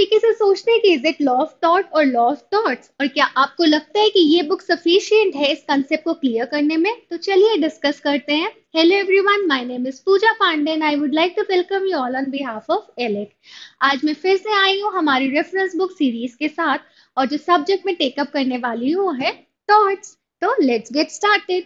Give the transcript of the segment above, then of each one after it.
तरीके से सोचते हैं कि is it law of thought और लॉ ऑफ थॉट्स और क्या आपको लगता है कि ये बुक सफिशियंट है इस कंसेप्ट को क्लियर करने में तो चलिए डिस्कस करते हैं hello everyone my name is Pooja Pandey and I would like to welcome you all on behalf of Alec आज मैं फिर से आई हूँ हमारी रेफरेंस बुक सीरीज के साथ और जो सब्जेक्ट में टेकअप करने वाली हूँ है थॉट्स तो लेट्स गेट स्टार्टेड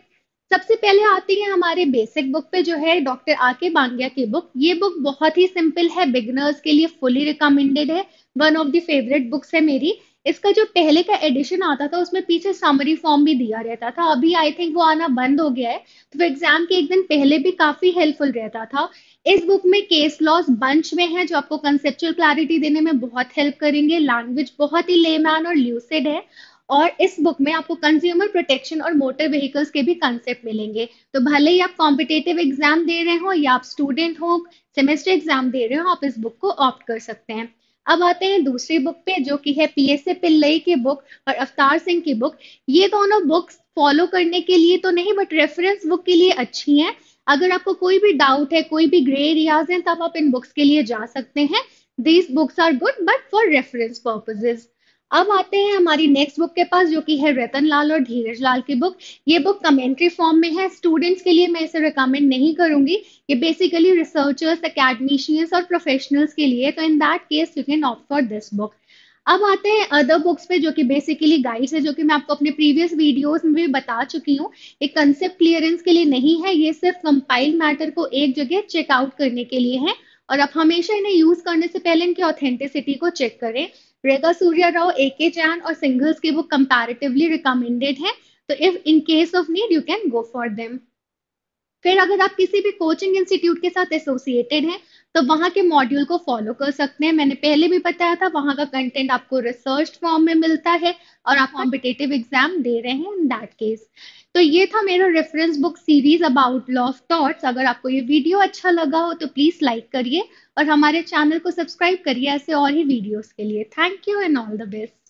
सबसे पहले आती है हमारे बेसिक बुक पे जो है डॉक्टर आके बांग्या की बुक ये बुक बहुत ही सिंपल है बिगनर्स के लिए फुली रिकमेंडेड है one of the favourite books है मेरी इसका जो पहले का एडिशन आता था उसमें पीछे समरी फॉर्म भी दिया रहता था अभी आई थिंक वो आना बंद हो गया है तो एग्जाम के एक दिन पहले भी काफी हेल्पफुल रहता था इस बुक में केस लॉस बंच में है जो आपको कंसेप्चुअल क्लैरिटी देने में बहुत हेल्प करेंगे लैंग्वेज बहुत ही लेमैन और ल्यूसिड है और इस बुक में आपको कंज्यूमर प्रोटेक्शन और मोटर व्हीकल्स के भी कंसेप्ट मिलेंगे तो भले ही आप कॉम्पिटेटिव एग्जाम दे रहे हो या आप स्टूडेंट हो सेमेस्टर एग्जाम दे रहे हो आप इस बुक को ऑप्ट कर सकते हैं अब आते हैं दूसरी बुक पे जो कि है पी एस ए पिल्लई की बुक और अवतार सिंह की बुक ये दोनों बुक्स फॉलो करने के लिए तो नहीं बट रेफरेंस बुक के लिए अच्छी हैं अगर आपको कोई भी डाउट है कोई भी ग्रे एरियाज हैं तब आप इन बुक्स के लिए जा सकते हैं these books are good but for reference purposes अब आते हैं हमारी नेक्स्ट बुक के पास जो कि है रतन लाल और धीरज लाल की बुक ये बुक कमेंट्री फॉर्म में है स्टूडेंट्स के लिए मैं इसे रिकमेंड नहीं करूंगी ये बेसिकली रिसर्चर्स अकेडमिशियंस और प्रोफेशनल्स के लिए तो in that case you can opt for this book अब आते हैं अदर बुक्स पे जो कि बेसिकली गाइड्स है जो कि मैं आपको अपने प्रीवियस वीडियोस में भी बता चुकी हूँ ये कंसेप्ट क्लियरेंस के लिए नहीं है ये सिर्फ कंपाइल मैटर को एक जगह चेकआउट करने के लिए है और आप हमेशा इन्हें यूज करने से पहले इनकी ऑथेंटिसिटी को चेक करें रेगा सूर्या राव ए के जैन और सिंगल्स की बुक कंपेरेटिवली रिकमेंडेड है तो if in case of need you can go for them फिर अगर आप किसी भी कोचिंग इंस्टीट्यूट के साथ एसोसिएटेड हैं तो वहां के मॉड्यूल को फॉलो कर सकते हैं मैंने पहले भी बताया था वहां का कंटेंट आपको रिसर्च फॉर्म में मिलता है और आप कॉम्पिटेटिव एग्जाम दे रहे हैं इन दैट केस तो ये था मेरा reference book series about law of thoughts अगर आपको ये वीडियो अच्छा लगा हो तो प्लीज लाइक करिए और हमारे चैनल को सब्सक्राइब करिए ऐसे और ही वीडियोस के लिए thank you and all the best